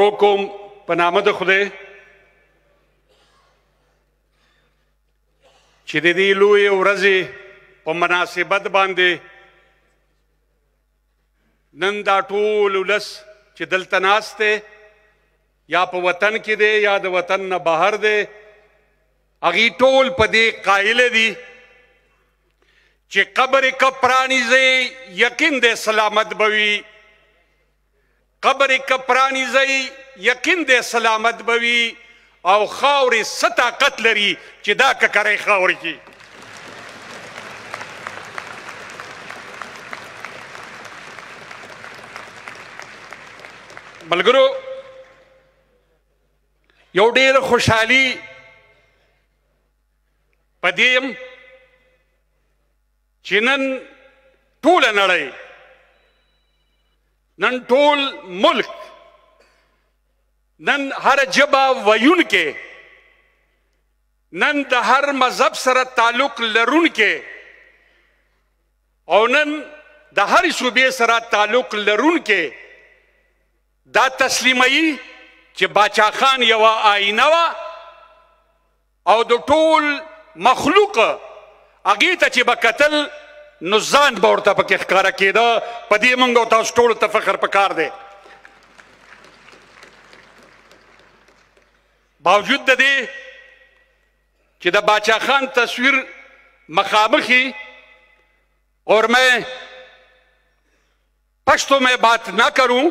رو کوم په نامه د خدای چې د دې لوی ورځې په مناسبت باندې نن دا ټول ولس چې دلته ناشته یا په وطن کې دی یا د وطن نه بهر دی اغي ټول په دې قائل دي چې قبر کپرانی زی یقین دې سلامت بوي قبر کپرانی زئی یقین دې سلامت بوي او خاوري ستاقت لري چې دا ککرې خاوري کی ملګرو یو ډېر خوشحالي پدیم چې نن ټول نړۍ نن ټول ملک نن هر جبا ویون کې نن د هر مذهب سره تعلق لرون کې او نن د هر صوبې سره تعلق لرون کې دا تسلیمي چې باچا خان یو آینه وا او د ټول مخلوق اغه ته چې بکتل නුසාන් බෞර්ත පකෙ කාර කියේද පදියමංග තාව ස්ටෝල තෆ කරපකාරද. باوجود د دی چې د باچا خان تصویر مخامخی और मैं पश्तो में बात ना करूं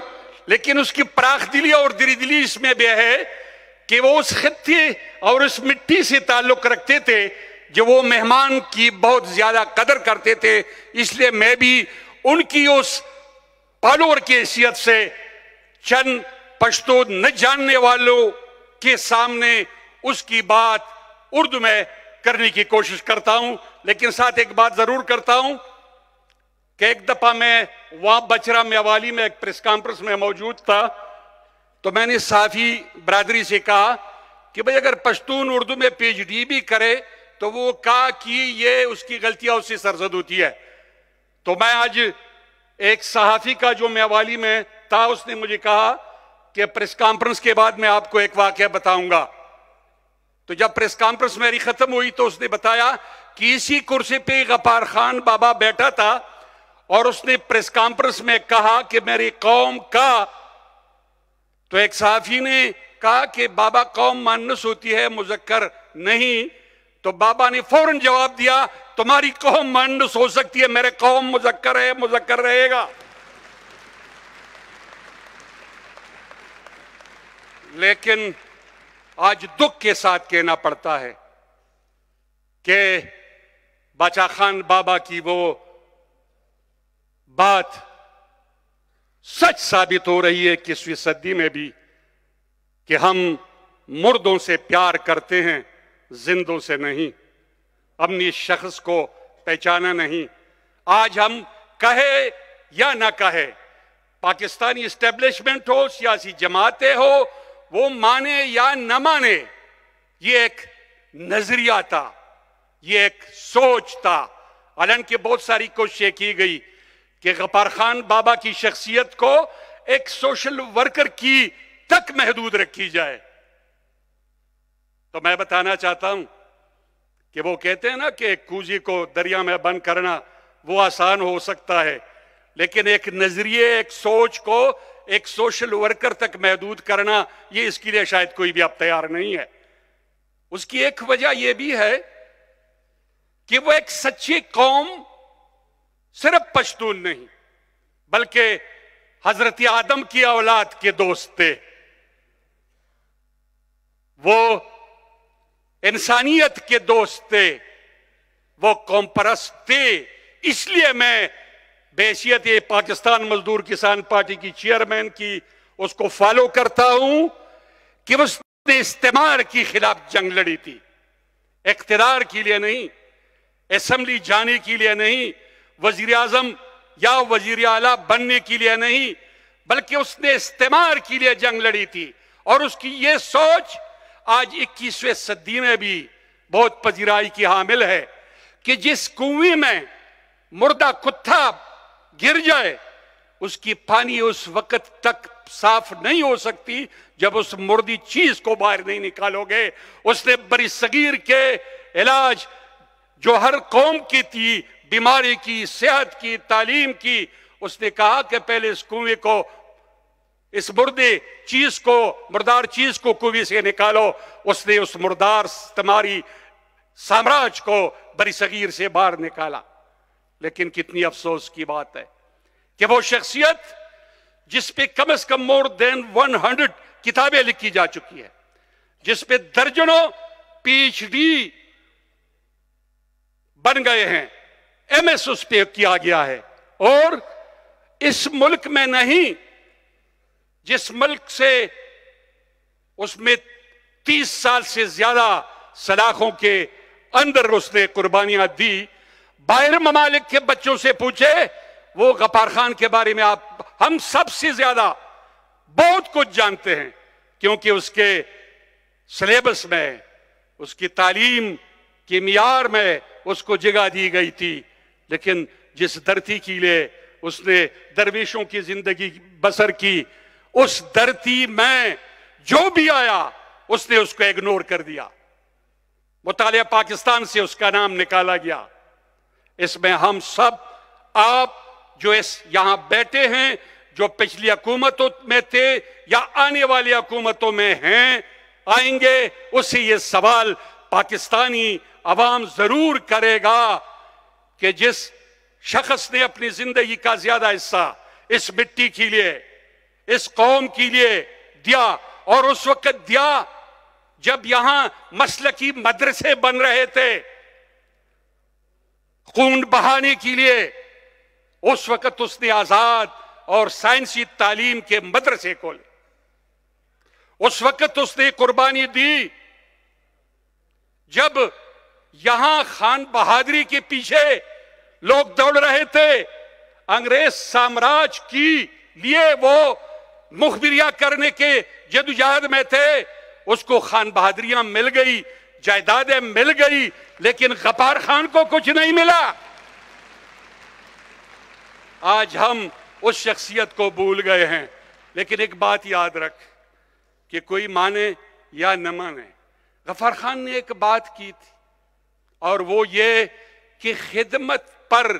लेकिन उसकी प्राख दिली और दिली दिली इसमें भी है कि वो उस खत्ते और उस मिट्टी से ताल्लुक रखते थे जो वो मेहमान की बहुत ज्यादा कदर करते थे इसलिए मैं भी उनकी उस पालोर की हैसियत से चंद पश्तो न जानने वालों के सामने उसकी बात उर्दू में करने की कोशिश करता हूं लेकिन साथ एक बात जरूर करता हूं कि एक दफा मैं वहां बचरा मेवाली में एक प्रेस कॉन्फ्रेंस में मौजूद था तो मैंने साफी बरादरी से कहा कि भाई अगर पश्तून उर्दू में पीएचडी भी करे तो वो कहा कि ये उसकी गलतियां उससे सरजद होती है तो मैं आज एक सहाफी का जो मेवाली में था उसने मुझे कहा कि प्रेस कॉन्फ्रेंस के बाद मैं आपको एक वाक्य बताऊंगा तो जब प्रेस कॉन्फ्रेंस मेरी खत्म हुई तो उसने बताया कि इसी कुर्सी पे गपार खान बाबा बैठा था और उसने प्रेस कॉन्फ्रेंस में कहा कि मेरी कौम का तो एक सहाफी ने कहा कि बाबा कौम मानस होती है मुजक्कर नहीं तो बाबा ने फौरन जवाब दिया तुम्हारी कौम मंडस हो सकती है मेरे कौम मुजक्कर है मुजक्कर रहेगा लेकिन आज दुख के साथ कहना पड़ता है कि बाचा खान बाबा की वो बात सच साबित हो रही है कि सदी में भी कि हम मुर्दों से प्यार करते हैं जिंदों से नहीं अपनी शख्स को पहचाना नहीं आज हम कहे या ना कहे पाकिस्तानी इस्टेब्लिशमेंट हो सियासी जमातें हो वो माने या न माने ये एक नजरिया था ये एक सोच था हालांकि बहुत सारी कोशिशें की गई कि गपार खान बाबा की शख्सियत को एक सोशल वर्कर की तक महदूद रखी जाए तो मैं बताना चाहता हूं कि वो कहते हैं ना कि कूजी को दरिया में बंद करना वो आसान हो सकता है लेकिन एक नजरिए एक सोच को एक सोशल वर्कर तक महदूद करना ये इसके लिए शायद कोई भी अब तैयार नहीं है उसकी एक वजह यह भी है कि वो एक सच्ची कौम सिर्फ पश्तून नहीं बल्कि हजरत आदम की औलाद के दोस्त थे वो इंसानियत के दोस्त थे वो कौम परस्त थे इसलिए मैं बेसियत ये पाकिस्तान मजदूर किसान पार्टी की चेयरमैन की उसको फॉलो करता हूं कि उसने इस्तेमाल के खिलाफ जंग लड़ी थी इकतदार के लिए नहीं असम्बली जाने के लिए नहीं वजीर आजम या वजीर अला बनने के लिए नहीं बल्कि उसने इस्तेमाल के लिए जंग लड़ी थी और उसकी ये सोच आज इक्कीसवें सदी में भी बहुत पजीराई की हामिल है कि जिस कुएं में मुर्दा कुत्ता गिर जाए उसकी पानी उस वक्त तक साफ नहीं हो सकती जब उस मुर्दी चीज को बाहर नहीं निकालोगे उसने बड़ी सगीर के इलाज जो हर कौम की थी बीमारी की सेहत की तालीम की उसने कहा कि पहले इस कुएं को इस मुर्दे चीज को मुर्दार चीज को कुवी से निकालो उसने उस मुर्दार तुम्हारी साम्राज्य को बड़ी सगीर से बाहर निकाला लेकिन कितनी अफसोस की बात है कि वो शख्सियत जिस पे कम से कम मोर देन 100 किताबें लिखी जा चुकी है जिस पे दर्जनों पीएचडी बन गए हैं एमएस उस पे किया गया है और इस मुल्क में नहीं जिस मुल्क से उसमें तीस साल से ज्यादा सलाखों के अंदर उसने कुर्बानियां दी बाहर ममालिक के बच्चों से पूछे वो गफार खान के बारे में आप हम सबसे ज्यादा बहुत कुछ जानते हैं क्योंकि उसके सिलेबस में उसकी तालीम के मीर में उसको जगह दी गई थी लेकिन जिस धरती की लिए उसने दरवेशों की जिंदगी बसर की उस धरती में जो भी आया उसने उसको इग्नोर कर दिया मुताल पाकिस्तान से उसका नाम निकाला गया इसमें हम सब आप जो इस यहां बैठे हैं जो पिछली हुकूमतों में थे या आने वाली हुकूमतों में हैं आएंगे उसे ये सवाल पाकिस्तानी आवाम जरूर करेगा कि जिस शख्स ने अपनी जिंदगी का ज्यादा हिस्सा इस मिट्टी के लिए इस कौम के लिए दिया और उस वक्त दिया जब यहां मसल की मदरसे बन रहे थे खून बहाने के लिए उस वक्त उसने आजाद और साइंसी तालीम के मदरसे खोले उस वक्त उसने कुर्बानी दी जब यहां खान बहादुरी के पीछे लोग दौड़ रहे थे अंग्रेज साम्राज्य की लिए वो मुखबिरिया करने के जदोजाद में थे उसको खान बहादुरियां मिल गई जायदादें मिल गई लेकिन गफार खान को कुछ नहीं मिला आज हम उस शख्सियत को भूल गए हैं लेकिन एक बात याद रख कि कोई माने या न माने गफार खान ने एक बात की थी और वो ये कि खिदमत पर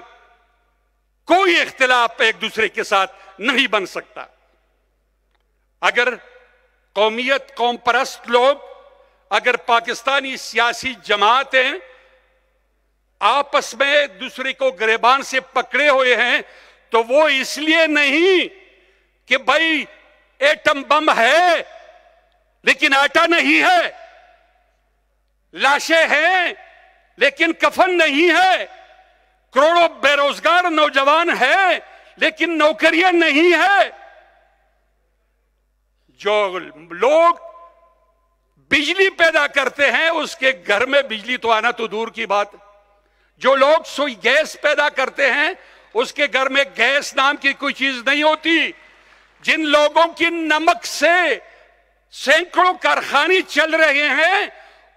कोई इख्तलाफ एक दूसरे के साथ नहीं बन सकता अगर कौमियत कौम परस्त लोग अगर पाकिस्तानी सियासी जमातें आपस में एक दूसरे को गरेबान से पकड़े हुए हैं तो वो इसलिए नहीं कि भाई एटम बम है लेकिन आटा नहीं है लाशें हैं लेकिन कफन नहीं है करोड़ों बेरोजगार नौजवान है लेकिन नौकरियां नहीं है जो लोग बिजली पैदा करते हैं उसके घर में बिजली तो आना तो दूर की बात जो लोग सोई गैस पैदा करते हैं उसके घर में गैस नाम की कोई चीज नहीं होती जिन लोगों की नमक से सैकड़ों कारखाने चल रहे हैं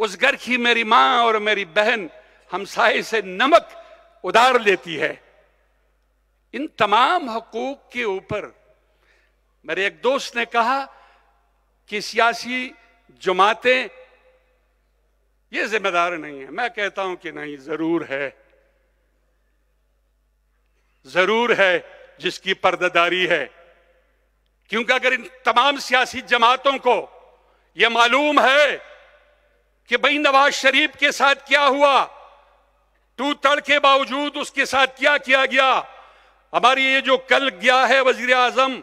उस घर की मेरी मां और मेरी बहन हमसाई से नमक उधार लेती है इन तमाम हकूक के ऊपर मेरे एक दोस्त ने कहा कि सियासी जमातें ये जिम्मेदार नहीं है मैं कहता हूं कि नहीं जरूर है जरूर है जिसकी पर्दादारी है क्योंकि अगर इन तमाम सियासी जमातों को यह मालूम है कि भाई नवाज शरीफ के साथ क्या हुआ टू तड़ के बावजूद उसके साथ क्या किया गया हमारी ये जो कल गया है वजीर आजम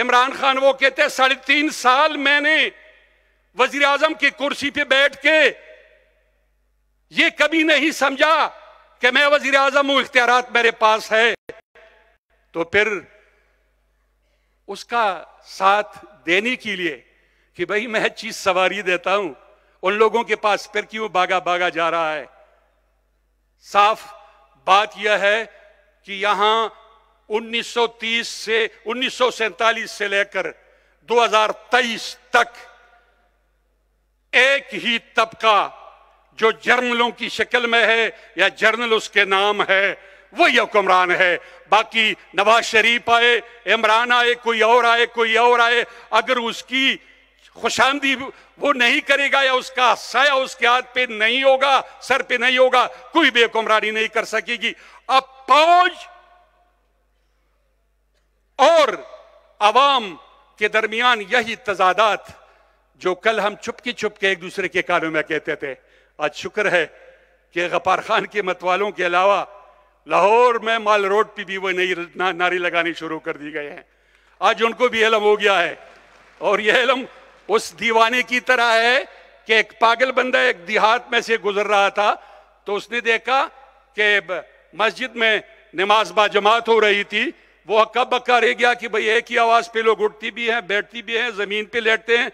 इमरान खान वो कहते हैं साढ़े तीन साल मैंने वजीर आजम की कुर्सी पे बैठ के ये कभी नहीं समझा कि मैं वजीर आजम हूं इख्तियार मेरे पास है तो फिर उसका साथ देने के लिए कि भाई मैं चीज सवारी देता हूं उन लोगों के पास फिर क्यों बागा बागा जा रहा है साफ बात यह है कि यहां 1930 से उन्नीस से लेकर 2023 तक एक ही तबका जो जर्नलों की शक्ल में है या जर्नल उसके नाम है वही हुक्मरान है बाकी नवाज शरीफ आए इमरान आए कोई और आए कोई और आए अगर उसकी खुशामदी वो नहीं करेगा या उसका साया उसके हाथ पे नहीं होगा सर पे नहीं होगा कोई भी हुक्मरानी नहीं कर सकेगी अब फौज आवाम के दरमियान यही तजादात जो कल हम चुपकी चुपके एक दूसरे के कानों में कहते थे आज शुक्र है कि गफार खान के मतवालों के अलावा लाहौर में माल रोड पर भी वो नई ना, नारे लगानी शुरू कर दी गए हैं आज उनको भी एलम हो गया है और यह एलम उस दीवाने की तरह है कि एक पागल बंदा एक देहात में से गुजर रहा था तो उसने देखा कि मस्जिद में नमाज बाजमात हो रही थी वो हक्का बक्का रह गया कि भाई एक ही आवाज़ पे लोग उठती भी हैं बैठती भी हैं ज़मीन पे लेटते हैं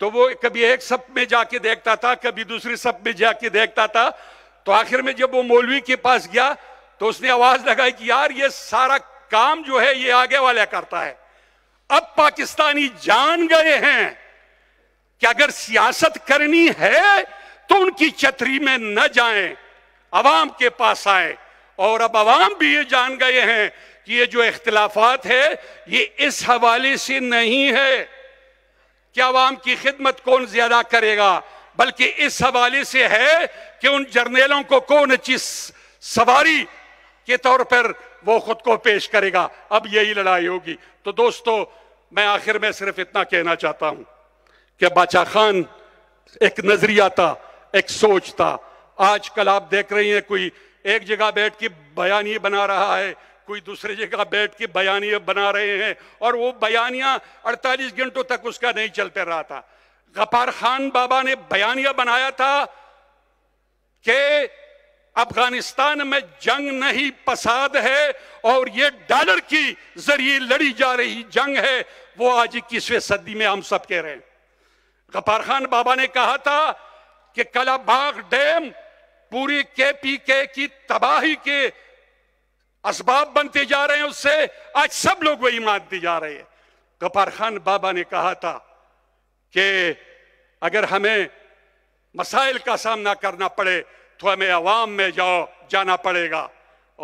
तो वो कभी एक सब में जाके देखता था कभी दूसरे सब में जाके देखता था तो आखिर में जब वो मौलवी के पास गया तो उसने आवाज़ लगाई कि यार ये सारा काम जो है ये आगे वाला करता है अब पाकिस्तानी जान गए हैं कि अगर सियासत करनी है तो उनकी छतरी में न जाएं, आवाम के पास आए और अब आवाम भी ये जान गए हैं कि ये जो इख्तलाफात है ये इस हवाले से नहीं है कि आवाम की खिदमत कौन ज्यादा करेगा बल्कि इस हवाले से है कि उन जर्नेलों को कौन अच्छी सवारी के तौर पर वो खुद को पेश करेगा अब यही लड़ाई होगी तो दोस्तों मैं आखिर में सिर्फ इतना कहना चाहता हूं कि बादशाह खान एक नजरिया था एक सोच था आजकल आप देख रही हैं कोई एक जगह बैठ के बयान ही बना रहा है कोई दूसरे जगह बैठ के बयानिया बना रहे हैं और वो बयानिया 48 घंटों तक उसका नहीं चलते रहा था गफार खान बाबा ने बयानिया बनाया था कि अफगानिस्तान में जंग नहीं पसाद है और ये डॉलर की जरिए लड़ी जा रही जंग है वो आज इक्कीसवें सदी में हम सब कह रहे हैं गफार खान बाबा ने कहा था कि कलाबाग डैम पूरी के पी के की तबाही के असबाब बनते जा रहे हैं उससे आज सब लोग वही मानते जा रहे हैं गफार खान बाबा ने कहा था कि अगर हमें मसाइल का सामना करना पड़े तो हमें अवाम में जाओ जाना पड़ेगा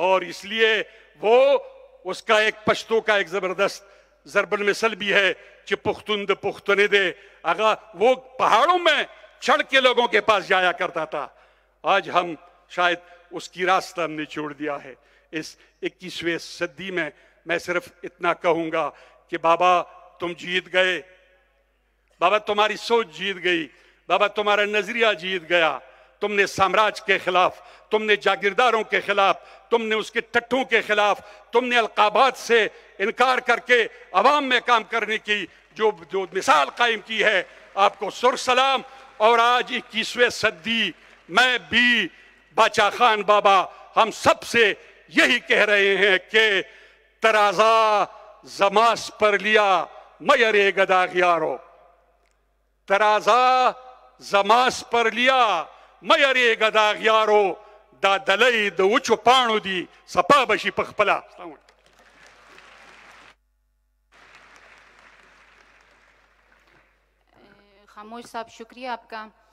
और इसलिए वो उसका एक पश्तों का एक ज़बरदस्त जरबल मिसल भी है कि पुख्तुंद पुख्तने दे अगर वो पहाड़ों में चढ़ के लोगों के पास जाया करता था आज हम शायद उसकी रास्ता हमने छोड़ दिया है इस 21वें सदी में मैं सिर्फ इतना कहूंगा कि बाबा तुम जीत गए बाबा तुम्हारी सोच जीत गई बाबा तुम्हारा नजरिया जीत गया तुमने साम्राज्य के खिलाफ तुमने जागीरदारों के खिलाफ तुमने उसके टट्टों के खिलाफ तुमने अलकाबाद से इनकार करके अवाम में काम करने की जो जो मिसाल कायम की है आपको सुर सलाम और आज इक्कीसवें सदी मैं भी बाचा खान बाबा हम सबसे यही कह रहे हैं कि तराजा जमास पर लिया मयरे गदा ग्यारो तराजा زماس پر لیا مې ریګه دا غیارو دا دلې د وچو پاڼو دی سپا بشي پخپلا خاموش صاحب शुक्रिया आपका